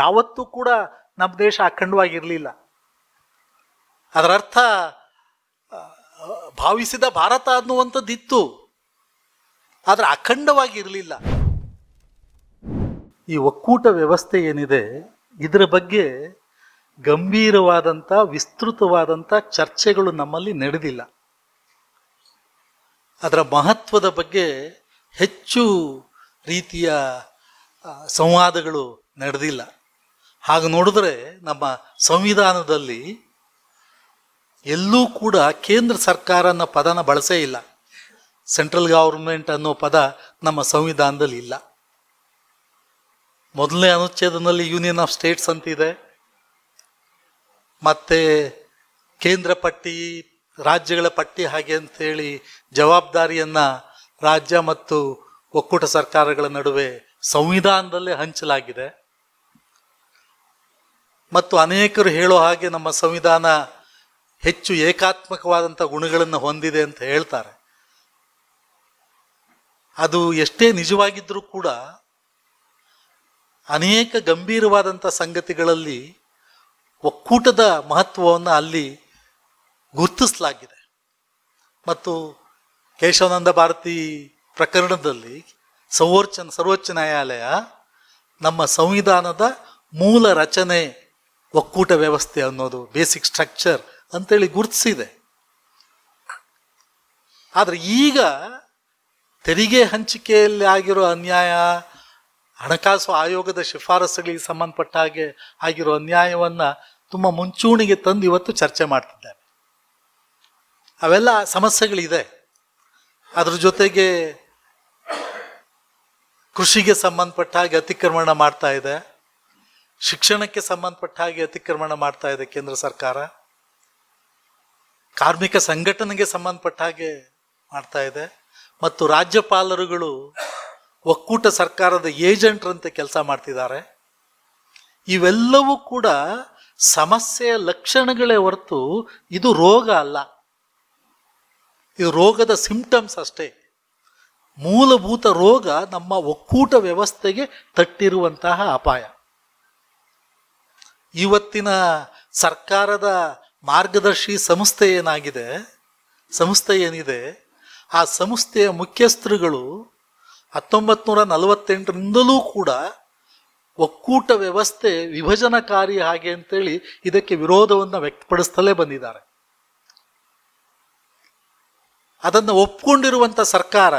ಯಾವತ್ತೂ ಕೂಡ ನಮ್ಮ ದೇಶ ಅಖಂಡವಾಗಿರಲಿಲ್ಲ ಅರ್ಥ ಭಾವಿಸಿದ ಭಾರತ ಅನ್ನುವಂಥದ್ದಿತ್ತು ಆದರೆ ಅಖಂಡವಾಗಿರಲಿಲ್ಲ ಈ ಒಕ್ಕೂಟ ವ್ಯವಸ್ಥೆ ಏನಿದೆ ಇದರ ಬಗ್ಗೆ ಗಂಭೀರವಾದಂಥ ವಿಸ್ತೃತವಾದಂಥ ಚರ್ಚೆಗಳು ನಮ್ಮಲ್ಲಿ ನಡೆದಿಲ್ಲ ಅದರ ಮಹತ್ವದ ಬಗ್ಗೆ ಹೆಚ್ಚು ರೀತಿಯ ಸಂವಾದಗಳು ನಡೆದಿಲ್ಲ ಹಾಗೆ ನೋಡಿದ್ರೆ ನಮ್ಮ ಸಂವಿಧಾನದಲ್ಲಿ ಎಲ್ಲೂ ಕೂಡ ಕೇಂದ್ರ ಸರ್ಕಾರ ಅನ್ನೋ ಪದನ ಬಳಸೇ ಇಲ್ಲ ಸೆಂಟ್ರಲ್ ಗೌರ್ಮೆಂಟ್ ಅನ್ನೋ ಪದ ನಮ್ಮ ಸಂವಿಧಾನದಲ್ಲಿ ಇಲ್ಲ ಮೊದಲನೇ ಅನುಚ್ಛೇದನಲ್ಲಿ ಯೂನಿಯನ್ ಆಫ್ ಸ್ಟೇಟ್ಸ್ ಅಂತಿದೆ ಮತ್ತೆ ಕೇಂದ್ರ ಪಟ್ಟಿ ರಾಜ್ಯಗಳ ಪಟ್ಟಿ ಹಾಗೆ ಅಂತೇಳಿ ಜವಾಬ್ದಾರಿಯನ್ನು ರಾಜ್ಯ ಮತ್ತು ಒಕ್ಕೂಟ ಸರ್ಕಾರಗಳ ನಡುವೆ ಸಂವಿಧಾನದಲ್ಲೇ ಹಂಚಲಾಗಿದೆ ಮತ್ತು ಅನೇಕರು ಹೇಳೋ ಹಾಗೆ ನಮ್ಮ ಸಂವಿಧಾನ ಹೆಚ್ಚು ಏಕಾತ್ಮಕವಾದಂಥ ಗುಣಗಳನ್ನು ಹೊಂದಿದೆ ಅಂತ ಹೇಳ್ತಾರೆ ಅದು ಎಷ್ಟೇ ನಿಜವಾಗಿದ್ದರೂ ಕೂಡ ಅನೇಕ ಗಂಭೀರವಾದಂಥ ಸಂಗತಿಗಳಲ್ಲಿ ಒಕ್ಕೂಟದ ಮಹತ್ವವನ್ನು ಅಲ್ಲಿ ಗುರುತಿಸಲಾಗಿದೆ ಮತ್ತು ಕೇಶವನಂದ ಭಾರತಿ ಪ್ರಕರಣದಲ್ಲಿ ಸರ್ವೋಚ್ಚ ಸರ್ವೋಚ್ಚ ನ್ಯಾಯಾಲಯ ನಮ್ಮ ಸಂವಿಧಾನದ ಮೂಲ ರಚನೆ ಒಕ್ಕೂಟ ವ್ಯವಸ್ಥೆ ಅನ್ನೋದು ಬೇಸಿಕ್ ಸ್ಟ್ರಕ್ಚರ್ ಅಂತೇಳಿ ಗುರುತಿಸಿದೆ ಆದರೆ ಈಗ ತೆರಿಗೆ ಹಂಚಿಕೆಯಲ್ಲಿ ಆಗಿರೋ ಅನ್ಯಾಯ ಹಣಕಾಸು ಆಯೋಗದ ಶಿಫಾರಸುಗಳಿಗೆ ಸಂಬಂಧಪಟ್ಟ ಹಾಗೆ ಆಗಿರೋ ಅನ್ಯಾಯವನ್ನು ತುಂಬ ಮುಂಚೂಣಿಗೆ ತಂದು ಇವತ್ತು ಚರ್ಚೆ ಮಾಡ್ತಿದ್ದಾರೆ ಅವೆಲ್ಲ ಸಮಸ್ಯೆಗಳಿದೆ ಅದ್ರ ಜೊತೆಗೆ ಕೃಷಿಗೆ ಸಂಬಂಧಪಟ್ಟ ಹಾಗೆ ಅತಿಕ್ರಮಣ ಮಾಡ್ತಾ ಇದೆ ಶಿಕ್ಷಣಕ್ಕೆ ಸಂಬಂಧಪಟ್ಟ ಹಾಗೆ ಅತಿಕ್ರಮಣ ಮಾಡ್ತಾ ಇದೆ ಕೇಂದ್ರ ಸರ್ಕಾರ ಕಾರ್ಮಿಕ ಸಂಘಟನೆಗೆ ಸಂಬಂಧಪಟ್ಟ ಹಾಗೆ ಮಾಡ್ತಾ ಇದೆ ಮತ್ತು ರಾಜ್ಯಪಾಲರುಗಳು ಒಕ್ಕೂಟ ಸರ್ಕಾರದ ಏಜೆಂಟ್ರಂತೆ ಕೆಲಸ ಮಾಡ್ತಿದ್ದಾರೆ ಇವೆಲ್ಲವೂ ಕೂಡ ಸಮಸ್ಯೆಯ ಲಕ್ಷಣಗಳೇ ಹೊರತು ಇದು ರೋಗ ಅಲ್ಲ ಇದು ರೋಗದ ಸಿಂಪ್ಟಮ್ಸ್ ಅಷ್ಟೇ ಮೂಲಭೂತ ರೋಗ ನಮ್ಮ ಒಕ್ಕೂಟ ವ್ಯವಸ್ಥೆಗೆ ತಟ್ಟಿರುವಂತಹ ಅಪಾಯ ಇವತ್ತಿನ ಸರ್ಕಾರದ ಮಾರ್ಗದರ್ಶಿ ಸಂಸ್ಥೆ ಏನಾಗಿದೆ ಸಂಸ್ಥೆ ಏನಿದೆ ಆ ಸಂಸ್ಥೆಯ ಮುಖ್ಯಸ್ಥರುಗಳು ಹತ್ತೊಂಬತ್ತು ನೂರ ನಲವತ್ತೆಂಟರಿಂದಲೂ ಕೂಡ ಒಕ್ಕೂಟ ವ್ಯವಸ್ಥೆ ವಿಭಜನಕಾರಿ ಹಾಗೆ ಅಂತೇಳಿ ಇದಕ್ಕೆ ವಿರೋಧವನ್ನು ವ್ಯಕ್ತಪಡಿಸ್ತಲೇ ಬಂದಿದ್ದಾರೆ ಅದನ್ನು ಒಪ್ಕೊಂಡಿರುವಂಥ ಸರ್ಕಾರ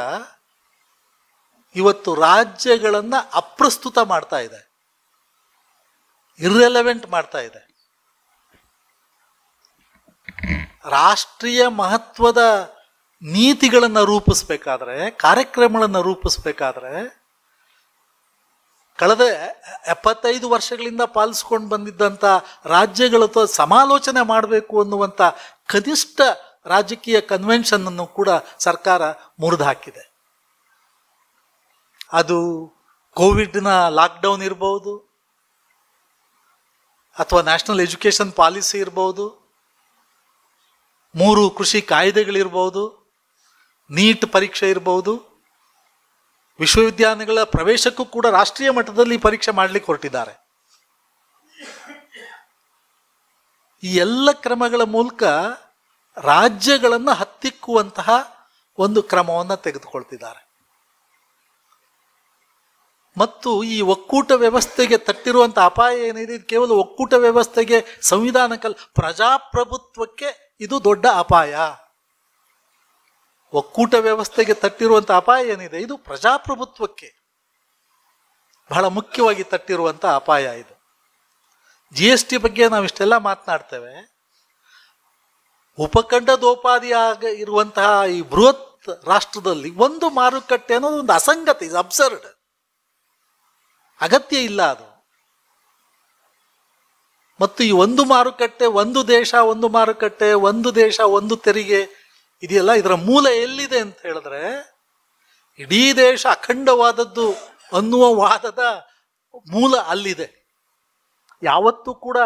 ಇವತ್ತು ರಾಜ್ಯಗಳನ್ನು ಅಪ್ರಸ್ತುತ ಮಾಡ್ತಾ ಇದೆ ಇರ್ರೆಲೆವೆಂಟ್ ಮಾಡ್ತಾ ಇದೆ ರಾಷ್ಟ್ರೀಯ ಮಹತ್ವದ ನೀತಿಗಳನ್ನು ರೂಪಿಸ್ಬೇಕಾದ್ರೆ ಕಾರ್ಯಕ್ರಮಗಳನ್ನು ರೂಪಿಸ್ಬೇಕಾದ್ರೆ ಕಳೆದ ಎಪ್ಪತ್ತೈದು ವರ್ಷಗಳಿಂದ ಪಾಲಿಸ್ಕೊಂಡು ಬಂದಿದ್ದಂಥ ರಾಜ್ಯಗಳ ಸಮಾಲೋಚನೆ ಮಾಡಬೇಕು ಅನ್ನುವಂಥ ಕನಿಷ್ಠ ರಾಜಕೀಯ ಕನ್ವೆನ್ಷನ್ ಅನ್ನು ಕೂಡ ಸರ್ಕಾರ ಮುರಿದಾಕಿದೆ ಹಾಕಿದೆ ಅದು ಕೋವಿಡ್ನ ಲಾಕ್ಡೌನ್ ಇರ್ಬೋದು ಅಥವಾ ನ್ಯಾಷನಲ್ ಎಜುಕೇಷನ್ ಪಾಲಿಸಿ ಇರ್ಬೋದು ಮೂರು ಕೃಷಿ ಕಾಯ್ದೆಗಳಿರ್ಬೋದು ನೀಟ್ ಪರೀಕ್ಷೆ ಇರ್ಬೋದು ವಿಶ್ವವಿದ್ಯಾಲಯಗಳ ಪ್ರವೇಶಕ್ಕೂ ಕೂಡ ರಾಷ್ಟ್ರೀಯ ಮಟ್ಟದಲ್ಲಿ ಪರೀಕ್ಷೆ ಮಾಡಲಿಕ್ಕೆ ಹೊರಟಿದ್ದಾರೆ ಈ ಎಲ್ಲ ಕ್ರಮಗಳ ಮೂಲಕ ರಾಜ್ಯಗಳನ್ನು ಹತ್ತಿಕ್ಕುವಂತಹ ಒಂದು ಕ್ರಮವನ್ನು ತೆಗೆದುಕೊಳ್ತಿದ್ದಾರೆ ಮತ್ತು ಈ ಒಕ್ಕೂಟ ವ್ಯವಸ್ಥೆಗೆ ತಟ್ಟಿರುವಂಥ ಅಪಾಯ ಏನಿದೆ ಇದು ಕೇವಲ ಒಕ್ಕೂಟ ವ್ಯವಸ್ಥೆಗೆ ಸಂವಿಧಾನಕ್ಕಲ್ಲ ಪ್ರಜಾಪ್ರಭುತ್ವಕ್ಕೆ ಇದು ದೊಡ್ಡ ಅಪಾಯ ಒಕ್ಕೂಟ ವ್ಯವಸ್ಥೆಗೆ ತಟ್ಟಿರುವಂಥ ಅಪಾಯ ಏನಿದೆ ಇದು ಪ್ರಜಾಪ್ರಭುತ್ವಕ್ಕೆ ಬಹಳ ಮುಖ್ಯವಾಗಿ ತಟ್ಟಿರುವಂಥ ಅಪಾಯ ಇದು ಜಿ ಎಸ್ ಟಿ ಬಗ್ಗೆ ನಾವು ಇಷ್ಟೆಲ್ಲ ಮಾತನಾಡ್ತೇವೆ ಉಪಖಂಡದೋಪಾದಿ ಆಗ ಇರುವಂತಹ ಈ ಬೃಹತ್ ರಾಷ್ಟ್ರದಲ್ಲಿ ಒಂದು ಮಾರುಕಟ್ಟೆ ಅನ್ನೋದು ಒಂದು ಅಸಂಗತಿ ಅಬ್ಸರ್ಡ್ ಅಗತ್ಯ ಇಲ್ಲ ಅದು ಮತ್ತು ಈ ಒಂದು ಮಾರುಕಟ್ಟೆ ಒಂದು ದೇಶ ಒಂದು ಮಾರುಕಟ್ಟೆ ಒಂದು ದೇಶ ಒಂದು ತೆರಿಗೆ ಇದೆಯಲ್ಲ ಇದರ ಮೂಲ ಎಲ್ಲಿದೆ ಅಂತ ಹೇಳಿದ್ರೆ ಇಡೀ ದೇಶ ಅಖಂಡವಾದದ್ದು ಅನ್ನುವ ವಾದದ ಮೂಲ ಅಲ್ಲಿದೆ ಯಾವತ್ತೂ ಕೂಡ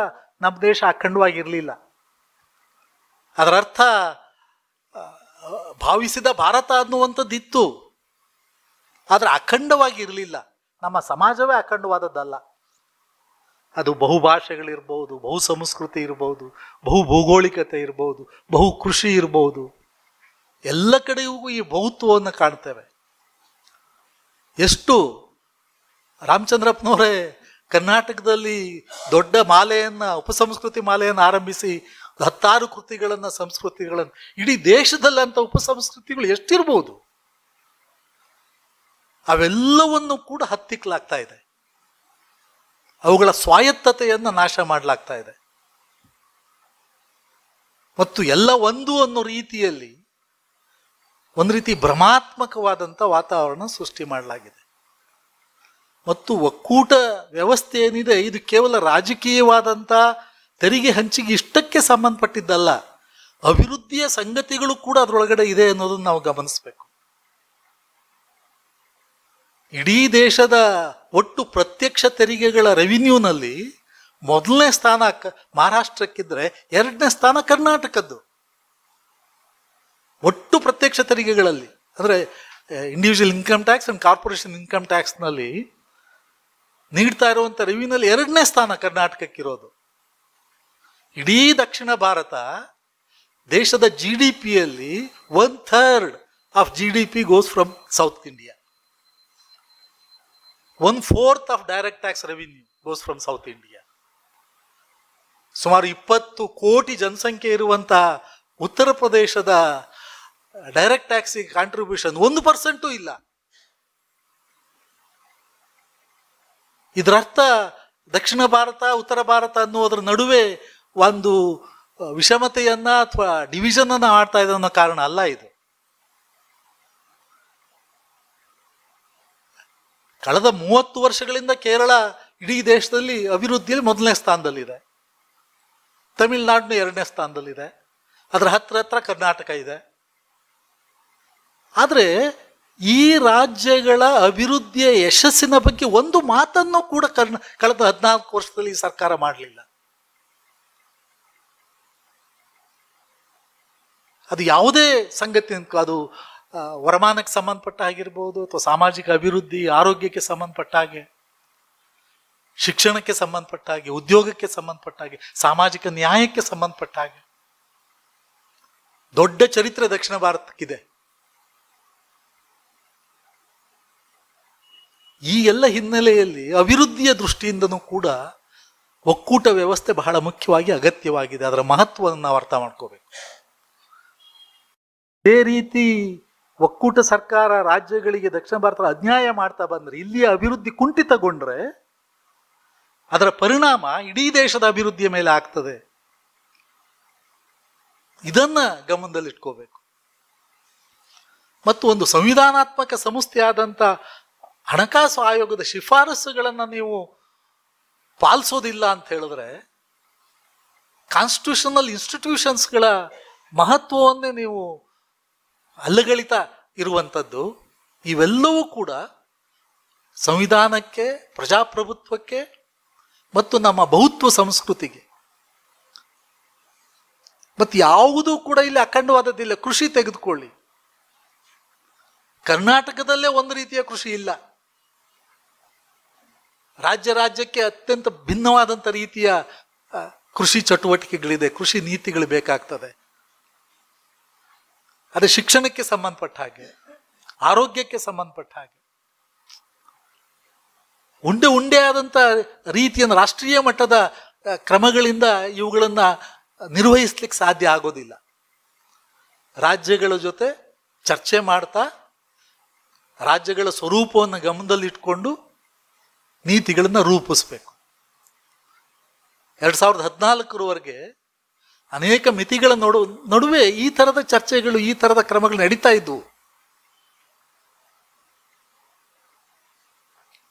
ನಮ್ಮ ದೇಶ ಅಖಂಡವಾಗಿರಲಿಲ್ಲ ಅರ್ಥ ಭಾವಿಸಿದ ಭಾರತ ಅನ್ನುವಂಥದ್ದಿತ್ತು ಆದರೆ ಇರಲಿಲ್ಲ ನಮ್ಮ ಸಮಾಜವೇ ಅಖಂಡವಾದದ್ದಲ್ಲ ಅದು ಬಹುಭಾಷೆಗಳಿರ್ಬೋದು ಬಹು ಸಂಸ್ಕೃತಿ ಇರ್ಬೋದು ಬಹು ಭೌಗೋಳಿಕತೆ ಇರ್ಬೋದು ಬಹು ಕೃಷಿ ಇರ್ಬೋದು ಎಲ್ಲ ಕಡೆಗೂ ಈ ಬಹುತ್ವವನ್ನು ಕಾಣ್ತೇವೆ ಎಷ್ಟು ರಾಮಚಂದ್ರಪ್ಪನವರೇ ಕರ್ನಾಟಕದಲ್ಲಿ ದೊಡ್ಡ ಮಾಲೆಯನ್ನು ಉಪಸಂಸ್ಕೃತಿ ಮಾಲೆಯನ್ನು ಆರಂಭಿಸಿ ಹತ್ತಾರು ಕೃತಿಗಳನ್ನು ಸಂಸ್ಕೃತಿಗಳನ್ನು ಇಡೀ ದೇಶದಲ್ಲಂಥ ಉಪಸಂಸ್ಕೃತಿಗಳು ಎಷ್ಟಿರ್ಬೋದು ಅವೆಲ್ಲವನ್ನು ಕೂಡ ಹತ್ತಿಕ್ಕಲಾಗ್ತಾ ಇದೆ ಅವುಗಳ ಸ್ವಾಯತ್ತತೆಯನ್ನು ನಾಶ ಮಾಡಲಾಗ್ತಾ ಇದೆ ಮತ್ತು ಎಲ್ಲ ಒಂದು ಅನ್ನೋ ರೀತಿಯಲ್ಲಿ ಒಂದು ರೀತಿ ಭ್ರಮಾತ್ಮಕವಾದಂಥ ವಾತಾವರಣ ಸೃಷ್ಟಿ ಮಾಡಲಾಗಿದೆ ಮತ್ತು ಒಕ್ಕೂಟ ವ್ಯವಸ್ಥೆ ಏನಿದೆ ಇದು ಕೇವಲ ರಾಜಕೀಯವಾದಂಥ ತೆರಿಗೆ ಹಂಚಿಕೆ ಇಷ್ಟಕ್ಕೆ ಸಂಬಂಧಪಟ್ಟಿದ್ದಲ್ಲ ಅಭಿವೃದ್ಧಿಯ ಸಂಗತಿಗಳು ಕೂಡ ಅದರೊಳಗಡೆ ಇದೆ ಅನ್ನೋದನ್ನು ನಾವು ಗಮನಿಸಬೇಕು ಇಡೀ ದೇಶದ ಒಟ್ಟು ಪ್ರತ್ಯಕ್ಷ ತೆರಿಗೆಗಳ ರೆವಿನ್ಯೂನಲ್ಲಿ ಮೊದಲನೇ ಸ್ಥಾನ ಮಹಾರಾಷ್ಟ್ರಕ್ಕಿದ್ರೆ ಎರಡನೇ ಸ್ಥಾನ ಕರ್ನಾಟಕದ್ದು ಒಟ್ಟು ಪ್ರತ್ಯಕ್ಷ ತೆರಿಗೆಗಳಲ್ಲಿ ಅಂದರೆ individual income tax and corporation income ಟ್ಯಾಕ್ಸ್ನಲ್ಲಿ ನೀಡ್ತಾ ಇರುವಂಥ ರೆವಿನ್ಯೂನಲ್ಲಿ ಎರಡನೇ ಸ್ಥಾನ ಕರ್ನಾಟಕಕ್ಕಿರೋದು ಇಡೀ ದಕ್ಷಿಣ ಭಾರತ ದೇಶದ ಜಿ ಡಿ ಪಿಯಲ್ಲಿ one third of G D P goes from south India one fourth of direct tax revenue goes from south India ಸುಮಾರು ಇಪ್ಪತ್ತು ಕೋಟಿ ಜನಸಂಖ್ಯೆ ಇರುವಂತಹ ಉತ್ತರ ಪ್ರದೇಶದ ಡೈರೆಕ್ಟ್ ಟ್ಯಾಕ್ಸ್ ಕಾಂಟ್ರಿಬ್ಯೂಷನ್ ಒಂದು ಪರ್ಸೆಂಟು ಇಲ್ಲ ಇದರರ್ಥ ದಕ್ಷಿಣ ಭಾರತ ಉತ್ತರ ಭಾರತ ಅನ್ನುವುದರ ನಡುವೆ ಒಂದು ವಿಷಮತೆಯನ್ನ ಅಥವಾ ಡಿವಿಷನ್ ಅನ್ನ ಮಾಡ್ತಾ ಇದೆ ಅನ್ನೋ ಕಾರಣ ಅಲ್ಲ ಇದು ಕಳೆದ ಮೂವತ್ತು ವರ್ಷಗಳಿಂದ ಕೇರಳ ಇಡೀ ದೇಶದಲ್ಲಿ ಅಭಿವೃದ್ಧಿಯಲ್ಲಿ ಮೊದಲನೇ ಸ್ಥಾನದಲ್ಲಿದೆ ತಮಿಳುನಾಡಿನ ಎರಡನೇ ಸ್ಥಾನದಲ್ಲಿದೆ ಅದರ ಹತ್ರ ಹತ್ರ ಕರ್ನಾಟಕ ಇದೆ ಆದರೆ ಈ ರಾಜ್ಯಗಳ ಅಭಿವೃದ್ಧಿಯ ಯಶಸ್ಸಿನ ಬಗ್ಗೆ ಒಂದು ಮಾತನ್ನು ಕೂಡ ಕರ್ನ ಕಳೆದ ಹದಿನಾಲ್ಕು ವರ್ಷದಲ್ಲಿ ಸರ್ಕಾರ ಮಾಡಲಿಲ್ಲ ಅದು ಯಾವುದೇ ಸಂಗತಿ ಅದು ವರಮಾನಕ್ಕೆ ಸಂಬಂಧಪಟ್ಟ ಆಗಿರ್ಬೋದು ಅಥವಾ ಸಾಮಾಜಿಕ ಅಭಿವೃದ್ಧಿ ಆರೋಗ್ಯಕ್ಕೆ ಸಂಬಂಧಪಟ್ಟ ಹಾಗೆ ಶಿಕ್ಷಣಕ್ಕೆ ಸಂಬಂಧಪಟ್ಟ ಹಾಗೆ ಉದ್ಯೋಗಕ್ಕೆ ಸಂಬಂಧಪಟ್ಟ ಹಾಗೆ ಸಾಮಾಜಿಕ ನ್ಯಾಯಕ್ಕೆ ಸಂಬಂಧಪಟ್ಟ ಹಾಗೆ ದೊಡ್ಡ ಚರಿತ್ರೆ ದಕ್ಷಿಣ ಭಾರತಕ್ಕಿದೆ ಈ ಎಲ್ಲ ಹಿನ್ನೆಲೆಯಲ್ಲಿ ಅಭಿವೃದ್ಧಿಯ ದೃಷ್ಟಿಯಿಂದನೂ ಕೂಡ ಒಕ್ಕೂಟ ವ್ಯವಸ್ಥೆ ಬಹಳ ಮುಖ್ಯವಾಗಿ ಅಗತ್ಯವಾಗಿದೆ ಅದರ ಮಹತ್ವವನ್ನು ನಾವು ಅರ್ಥ ಮಾಡ್ಕೋಬೇಕು ಅದೇ ರೀತಿ ಒಕ್ಕೂಟ ಸರ್ಕಾರ ರಾಜ್ಯಗಳಿಗೆ ದಕ್ಷಿಣ ಭಾರತದ ಅನ್ಯಾಯ ಮಾಡ್ತಾ ಬಂದರೆ ಇಲ್ಲಿಯ ಅಭಿವೃದ್ಧಿ ಕುಂಠಿತಗೊಂಡ್ರೆ ಅದರ ಪರಿಣಾಮ ಇಡೀ ದೇಶದ ಅಭಿವೃದ್ಧಿಯ ಮೇಲೆ ಆಗ್ತದೆ ಇದನ್ನ ಗಮನದಲ್ಲಿಟ್ಕೋಬೇಕು ಮತ್ತು ಒಂದು ಸಂವಿಧಾನಾತ್ಮಕ ಸಂಸ್ಥೆಯಾದಂಥ ಹಣಕಾಸು ಆಯೋಗದ ಶಿಫಾರಸುಗಳನ್ನು ನೀವು ಪಾಲಿಸೋದಿಲ್ಲ ಅಂತ ಹೇಳಿದ್ರೆ ಕಾನ್ಸ್ಟಿಟ್ಯೂಷನಲ್ ಇನ್ಸ್ಟಿಟ್ಯೂಷನ್ಸ್ಗಳ ಮಹತ್ವವನ್ನೇ ನೀವು ಅಲ್ಲಗಳಿತ ಇರುವಂಥದ್ದು ಇವೆಲ್ಲವೂ ಕೂಡ ಸಂವಿಧಾನಕ್ಕೆ ಪ್ರಜಾಪ್ರಭುತ್ವಕ್ಕೆ ಮತ್ತು ನಮ್ಮ ಬಹುತ್ವ ಸಂಸ್ಕೃತಿಗೆ ಮತ್ತು ಯಾವುದೂ ಕೂಡ ಇಲ್ಲಿ ಅಖಂಡವಾದದ್ದಿಲ್ಲ ಕೃಷಿ ತೆಗೆದುಕೊಳ್ಳಿ ಕರ್ನಾಟಕದಲ್ಲೇ ಒಂದು ರೀತಿಯ ಕೃಷಿ ಇಲ್ಲ ರಾಜ್ಯ ರಾಜ್ಯಕ್ಕೆ ಅತ್ಯಂತ ಭಿನ್ನವಾದಂಥ ರೀತಿಯ ಕೃಷಿ ಚಟುವಟಿಕೆಗಳಿದೆ ಕೃಷಿ ನೀತಿಗಳು ಬೇಕಾಗ್ತದೆ ಅದು ಶಿಕ್ಷಣಕ್ಕೆ ಸಂಬಂಧಪಟ್ಟ ಹಾಗೆ ಆರೋಗ್ಯಕ್ಕೆ ಸಂಬಂಧಪಟ್ಟ ಹಾಗೆ ಉಂಡೆ ಉಂಡೆ ಆದಂಥ ರೀತಿಯನ್ನು ರಾಷ್ಟ್ರೀಯ ಮಟ್ಟದ ಕ್ರಮಗಳಿಂದ ಇವುಗಳನ್ನು ನಿರ್ವಹಿಸ್ಲಿಕ್ಕೆ ಸಾಧ್ಯ ಆಗೋದಿಲ್ಲ ರಾಜ್ಯಗಳ ಜೊತೆ ಚರ್ಚೆ ಮಾಡ್ತಾ ರಾಜ್ಯಗಳ ಸ್ವರೂಪವನ್ನು ಗಮನದಲ್ಲಿಟ್ಕೊಂಡು ನೀತಿಗಳನ್ನು ರೂಪಿಸ್ಬೇಕು ಎರಡು ಸಾವಿರದ ಹದಿನಾಲ್ಕರವರೆಗೆ ಅನೇಕ ಮಿತಿಗಳ ನಡು ನಡುವೆ ಈ ಥರದ ಚರ್ಚೆಗಳು ಈ ಥರದ ಕ್ರಮಗಳು ನಡೀತಾ ಇದ್ದವು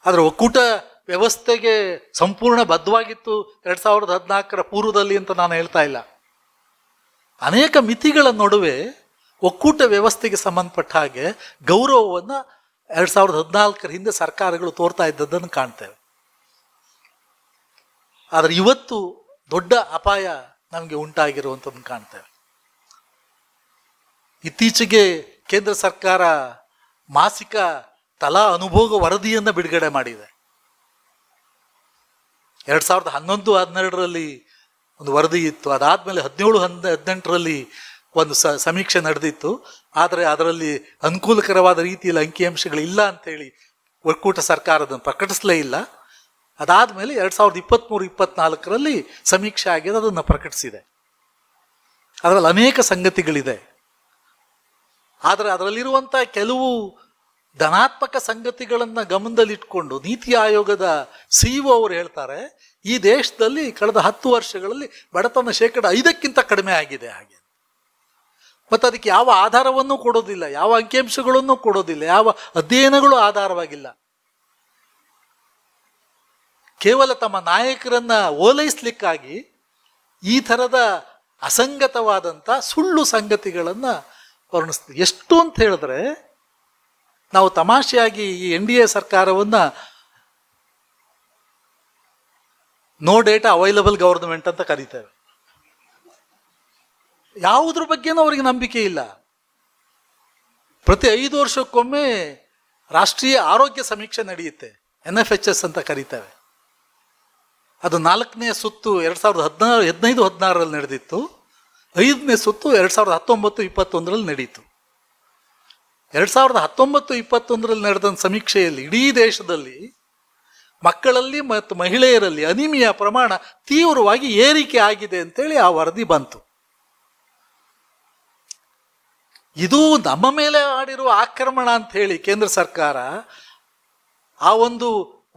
ಆದರೆ ಒಕ್ಕೂಟ ವ್ಯವಸ್ಥೆಗೆ ಸಂಪೂರ್ಣ ಬದ್ಧವಾಗಿತ್ತು ಎರಡ್ ಸಾವಿರದ ಹದಿನಾಲ್ಕರ ಪೂರ್ವದಲ್ಲಿ ಅಂತ ನಾನು ಹೇಳ್ತಾ ಇಲ್ಲ ಅನೇಕ ಮಿತಿಗಳ ನಡುವೆ ಒಕ್ಕೂಟ ವ್ಯವಸ್ಥೆಗೆ ಸಂಬಂಧಪಟ್ಟ ಹಾಗೆ ಗೌರವವನ್ನು ಎರಡ್ ಸಾವಿರದ ಹದಿನಾಲ್ಕರ ಹಿಂದೆ ಸರ್ಕಾರಗಳು ತೋರ್ತಾ ಇದ್ದದ್ದನ್ನು ಕಾಣ್ತೇವೆ ಆದರೆ ಇವತ್ತು ದೊಡ್ಡ ಅಪಾಯ ನಮಗೆ ಉಂಟಾಗಿರುವಂಥದ್ದು ಕಾಣ್ತೇವೆ ಇತ್ತೀಚೆಗೆ ಕೇಂದ್ರ ಸರ್ಕಾರ ಮಾಸಿಕ ತಲಾ ಅನುಭೋಗ ವರದಿಯನ್ನು ಬಿಡುಗಡೆ ಮಾಡಿದೆ ಎರಡ್ ಸಾವಿರದ ಹನ್ನೊಂದು ಹನ್ನೆರಡರಲ್ಲಿ ಒಂದು ವರದಿ ಇತ್ತು ಅದಾದ್ಮೇಲೆ ಹದಿನೇಳು ಹನ್ನ ಹದಿನೆಂಟರಲ್ಲಿ ಒಂದು ಸ ಸಮೀಕ್ಷೆ ನಡೆದಿತ್ತು ಆದರೆ ಅದರಲ್ಲಿ ಅನುಕೂಲಕರವಾದ ರೀತಿಯಲ್ಲಿ ಅಂತ ಹೇಳಿ ಒಕ್ಕೂಟ ಸರ್ಕಾರದನ್ನು ಪ್ರಕಟಿಸಲೇ ಇಲ್ಲ ಅದಾದಮೇಲೆ ಎರಡು ಸಾವಿರದ ಇಪ್ಪತ್ತ್ಮೂರು ಇಪ್ಪತ್ನಾಲ್ಕರಲ್ಲಿ ಸಮೀಕ್ಷೆ ಆಗಿದೆ ಅದನ್ನು ಪ್ರಕಟಿಸಿದೆ ಅದರಲ್ಲಿ ಅನೇಕ ಸಂಗತಿಗಳಿದೆ ಆದರೆ ಅದರಲ್ಲಿರುವಂಥ ಕೆಲವು ಧನಾತ್ಮಕ ಸಂಗತಿಗಳನ್ನು ಗಮನದಲ್ಲಿಟ್ಕೊಂಡು ನೀತಿ ಆಯೋಗದ ಸಿ ಅವರು ಹೇಳ್ತಾರೆ ಈ ದೇಶದಲ್ಲಿ ಕಳೆದ ಹತ್ತು ವರ್ಷಗಳಲ್ಲಿ ಬಡತನ ಶೇಕಡ ಐದಕ್ಕಿಂತ ಕಡಿಮೆ ಆಗಿದೆ ಹಾಗೆ ಮತ್ತು ಅದಕ್ಕೆ ಯಾವ ಆಧಾರವನ್ನು ಕೊಡೋದಿಲ್ಲ ಯಾವ ಅಂಕಿಅಂಶಗಳನ್ನು ಕೊಡೋದಿಲ್ಲ ಯಾವ ಅಧ್ಯಯನಗಳು ಆಧಾರವಾಗಿಲ್ಲ ಕೇವಲ ತಮ್ಮ ನಾಯಕರನ್ನ ಓಲೈಸ್ಲಿಕ್ಕಾಗಿ ಈ ಥರದ ಅಸಂಗತವಾದಂಥ ಸುಳ್ಳು ಸಂಗತಿಗಳನ್ನು ವರ್ಣಿಸ್ತೀವಿ ಎಷ್ಟು ಅಂತ ಹೇಳಿದ್ರೆ ನಾವು ತಮಾಷೆಯಾಗಿ ಈ ಎನ್ ಡಿ ಎ ಸರ್ಕಾರವನ್ನು ನೋ ಡೇಟಾ ಅವೈಲಬಲ್ ಗೌರ್ಮೆಂಟ್ ಅಂತ ಕರೀತೇವೆ ಯಾವುದ್ರ ಬಗ್ಗೆನೂ ಅವರಿಗೆ ನಂಬಿಕೆ ಇಲ್ಲ ಪ್ರತಿ ಐದು ವರ್ಷಕ್ಕೊಮ್ಮೆ ರಾಷ್ಟ್ರೀಯ ಆರೋಗ್ಯ ಸಮೀಕ್ಷೆ ನಡೆಯುತ್ತೆ ಎನ್ ಎಫ್ ಎಚ್ ಎಸ್ ಅಂತ ಕರೀತೇವೆ ಅದು ನಾಲ್ಕನೇ ಸುತ್ತು ಎರಡು ಸಾವಿರದ ಹದಿನಾರು ಹದಿನೈದು ಹದಿನಾರರಲ್ಲಿ ನಡೆದಿತ್ತು ಐದನೇ ಸುತ್ತು ಎರಡು ಸಾವಿರದ ಹತ್ತೊಂಬತ್ತು ಇಪ್ಪತ್ತೊಂದರಲ್ಲಿ ನಡೀತು ಎರಡು ಸಾವಿರದ ಹತ್ತೊಂಬತ್ತು ಇಪ್ಪತ್ತೊಂದರಲ್ಲಿ ನಡೆದ ಸಮೀಕ್ಷೆಯಲ್ಲಿ ಇಡೀ ದೇಶದಲ್ಲಿ ಮಕ್ಕಳಲ್ಲಿ ಮತ್ತು ಮಹಿಳೆಯರಲ್ಲಿ ಅನಿಮಿಯ ಪ್ರಮಾಣ ತೀವ್ರವಾಗಿ ಏರಿಕೆ ಆಗಿದೆ ಅಂತೇಳಿ ಆ ವರದಿ ಬಂತು ಇದು ನಮ್ಮ ಮೇಲೆ ಆಡಿರುವ ಆಕ್ರಮಣ ಅಂತ ಹೇಳಿ ಕೇಂದ್ರ ಸರ್ಕಾರ ಆ ಒಂದು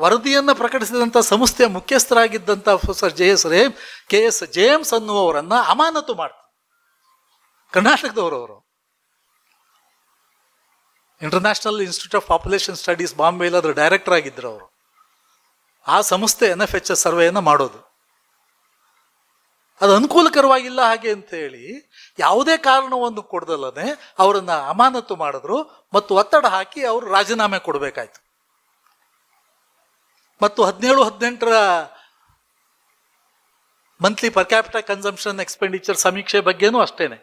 ವರದಿಯನ್ನು ಪ್ರಕಟಿಸಿದಂಥ ಸಂಸ್ಥೆಯ ಮುಖ್ಯಸ್ಥರಾಗಿದ್ದಂಥ ಪ್ರೊಫೆಸರ್ ಜೆ ಎಸ್ ರೇಮ್ ಕೆ ಎಸ್ ಜೇಮ್ಸ್ ಅನ್ನುವವರನ್ನು ಅಮಾನತು ಮಾಡ ಕರ್ನಾಟಕದವರವರು international institute of population studies ಬಾಂಬೆಯಲ್ಲಿ ಅದರ ಡೈರೆಕ್ಟರ್ ಆಗಿದ್ದರು ಅವರು ಆ ಸಂಸ್ಥೆ ಎನ್ ಎಫ್ ಎಚ್ ಎಸ್ ಸರ್ವೆಯನ್ನು ಮಾಡೋದು ಅದು ಅನುಕೂಲಕರವಾಗಿಲ್ಲ ಹಾಗೆ ಅಂತ ಹೇಳಿ ಯಾವುದೇ ಕಾರಣವನ್ನು ಕೊಡದಲ್ಲದೆ ಅವರನ್ನು ಅಮಾನತು ಮಾಡಿದ್ರು ಮತ್ತು ಒತ್ತಡ ಹಾಕಿ ಅವರು ರಾಜೀನಾಮೆ ಕೊಡಬೇಕಾಯ್ತು ಮತ್ತು ಹದಿನೇಳು ಹದಿನೆಂಟರ monthly per capital consumption expenditure ಸಮೀಕ್ಷೆ ಬಗ್ಗೆನೂ ಅಷ್ಟೇನೆ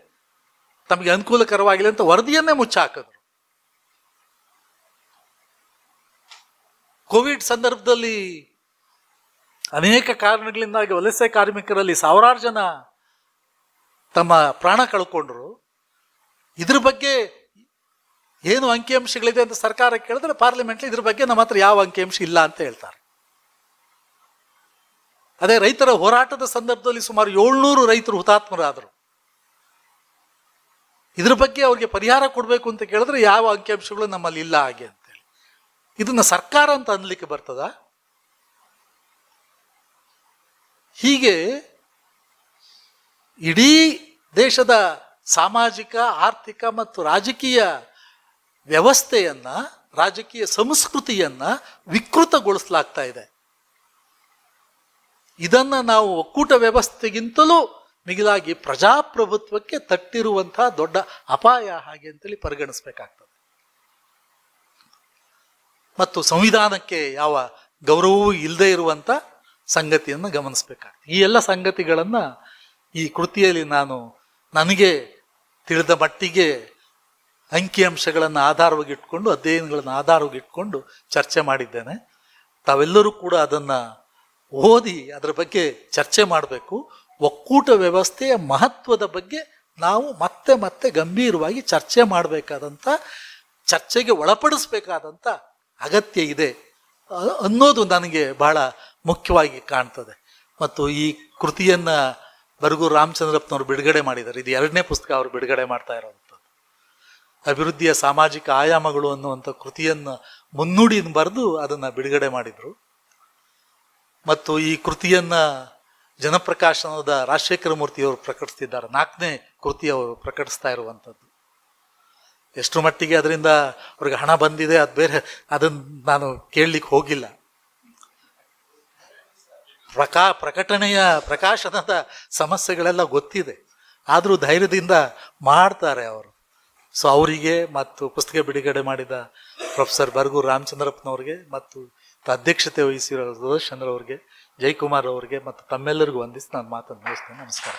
ತಮಗೆ ಅನುಕೂಲಕರವಾಗಿಲ್ಲ ಅಂತ ವರದಿಯನ್ನೇ ಮುಚ್ಚಾಕಿದ್ರು ಕೋವಿಡ್ ಸಂದರ್ಭದಲ್ಲಿ ಅನೇಕ ಕಾರಣಗಳಿಂದಾಗಿ ವಲಸೆ ಕಾರ್ಮಿಕರಲ್ಲಿ ಸಾವಿರಾರು ಜನ ತಮ್ಮ ಪ್ರಾಣ ಕಳ್ಕೊಂಡ್ರು ಇದ್ರ ಬಗ್ಗೆ ಏನು ಅಂಕಿಅಂಶಗಳಿದೆ ಅಂತ ಸರ್ಕಾರ ಕೇಳಿದ್ರೆ ಪಾರ್ಲಿಮೆಂಟ್ಲಿ ಇದ್ರ ಬಗ್ಗೆ ನಮ್ಮ ಹತ್ರ ಯಾವ ಅಂಕಿಅಂಶ ಇಲ್ಲ ಅಂತ ಹೇಳ್ತಾರೆ ಅದೇ ರೈತರ ಹೋರಾಟದ ಸಂದರ್ಭದಲ್ಲಿ ಸುಮಾರು ಏಳ್ನೂರು ರೈತರು ಹುತಾತ್ಮರಾದರು ಇದ್ರ ಬಗ್ಗೆ ಅವ್ರಿಗೆ ಪರಿಹಾರ ಕೊಡಬೇಕು ಅಂತ ಕೇಳಿದ್ರೆ ಯಾವ ಅಂಕಿಅಂಶಗಳು ನಮ್ಮಲ್ಲಿ ಇಲ್ಲ ಹಾಗೆ ಅಂತೇಳಿ ಇದನ್ನ ಸರ್ಕಾರ ಅಂತ ಅನ್ಲಿಕ್ಕೆ ಬರ್ತದ ಹೀಗೆ ಇಡೀ ದೇಶದ ಸಾಮಾಜಿಕ ಆರ್ಥಿಕ ಮತ್ತು ರಾಜಕೀಯ ವ್ಯವಸ್ಥೆಯನ್ನು ರಾಜಕೀಯ ಸಂಸ್ಕೃತಿಯನ್ನ ವಿಕೃತಗೊಳಿಸಲಾಗ್ತಾ ಇದೆ ಇದನ್ನು ನಾವು ಒಕ್ಕೂಟ ವ್ಯವಸ್ಥೆಗಿಂತಲೂ ಮಿಗಿಲಾಗಿ ಪ್ರಜಾಪ್ರಭುತ್ವಕ್ಕೆ ತಟ್ಟಿರುವಂತಹ ದೊಡ್ಡ ಅಪಾಯ ಹಾಗೆ ಅಂತೇಳಿ ಪರಿಗಣಿಸಬೇಕಾಗ್ತದೆ ಮತ್ತು ಸಂವಿಧಾನಕ್ಕೆ ಯಾವ ಗೌರವವೂ ಇಲ್ಲದೆ ಇರುವಂಥ ಸಂಗತಿಯನ್ನು ಗಮನಿಸಬೇಕಾಗ್ತದೆ ಈ ಎಲ್ಲ ಸಂಗತಿಗಳನ್ನು ಈ ಕೃತಿಯಲ್ಲಿ ನಾನು ನನಗೆ ತಿಳಿದ ಮಟ್ಟಿಗೆ ಅಂಕಿಅಂಶಗಳನ್ನು ಆಧಾರವಾಗಿ ಇಟ್ಕೊಂಡು ಅಧ್ಯಯನಗಳನ್ನು ಆಧಾರವಾಗಿ ಇಟ್ಕೊಂಡು ಚರ್ಚೆ ಮಾಡಿದ್ದೇನೆ ತಾವೆಲ್ಲರೂ ಕೂಡ ಅದನ್ನು ಓದಿ ಅದರ ಬಗ್ಗೆ ಚರ್ಚೆ ಮಾಡಬೇಕು ಒಕ್ಕೂಟ ವ್ಯವಸ್ಥೆಯ ಮಹತ್ವದ ಬಗ್ಗೆ ನಾವು ಮತ್ತೆ ಮತ್ತೆ ಗಂಭೀರವಾಗಿ ಚರ್ಚೆ ಮಾಡಬೇಕಾದಂಥ ಚರ್ಚೆಗೆ ಒಳಪಡಿಸಬೇಕಾದಂಥ ಅಗತ್ಯ ಇದೆ ಅನ್ನೋದು ನನಗೆ ಬಹಳ ಮುಖ್ಯವಾಗಿ ಕಾಣ್ತದೆ ಮತ್ತು ಈ ಕೃತಿಯನ್ನು ಬರಗು ರಾಮಚಂದ್ರಪ್ಪನವರು ಬಿಡುಗಡೆ ಮಾಡಿದ್ದಾರೆ ಇದು ಎರಡನೇ ಪುಸ್ತಕ ಅವರು ಬಿಡುಗಡೆ ಮಾಡ್ತಾ ಇರೋವಂಥದ್ದು ಅಭಿವೃದ್ಧಿಯ ಸಾಮಾಜಿಕ ಆಯಾಮಗಳು ಅನ್ನುವಂಥ ಕೃತಿಯನ್ನು ಮುನ್ನುಡಿಯನ್ನು ಬರೆದು ಅದನ್ನು ಬಿಡುಗಡೆ ಮಾಡಿದರು ಮತ್ತು ಈ ಕೃತಿಯನ್ನ ಜನಪ್ರಕಾಶನದ ರಾಜಶೇಖರ ಮೂರ್ತಿಯವರು ಪ್ರಕಟಿಸ್ತಿದ್ದಾರೆ ನಾಲ್ಕನೇ ಕೃತಿ ಅವರು ಪ್ರಕಟಿಸ್ತಾ ಇರುವಂಥದ್ದು ಎಷ್ಟು ಮಟ್ಟಿಗೆ ಅದರಿಂದ ಅವ್ರಿಗೆ ಹಣ ಬಂದಿದೆ ಅದು ಬೇರೆ ಅದನ್ನ ನಾನು ಕೇಳಲಿಕ್ಕೆ ಹೋಗಿಲ್ಲ ಪ್ರಕಾ ಪ್ರಕಟಣೆಯ ಪ್ರಕಾಶನದ ಸಮಸ್ಯೆಗಳೆಲ್ಲ ಗೊತ್ತಿದೆ ಆದರೂ ಧೈರ್ಯದಿಂದ ಮಾಡ್ತಾರೆ ಅವರು ಸೊ ಅವರಿಗೆ ಮತ್ತು ಪುಸ್ತಕ ಬಿಡುಗಡೆ ಮಾಡಿದ ಪ್ರೊಫೆಸರ್ ಬರ್ಗು ರಾಮಚಂದ್ರಪ್ಪನವ್ರಿಗೆ ಮತ್ತು ಅಧ್ಯಕ್ಷತೆ ವಹಿಸಿರೋದು ಚಂದ್ರ ಅವ್ರಿಗೆ ಜಯಕುಮಾರ್ ಅವರಿಗೆ ಮತ್ತು ತಮ್ಮೆಲ್ಲರಿಗೂ ವಂದಿಸಿ ನಾನು ಮಾತನ್ನು ಮುಗಿಸ್ತೇನೆ ನಮಸ್ಕಾರ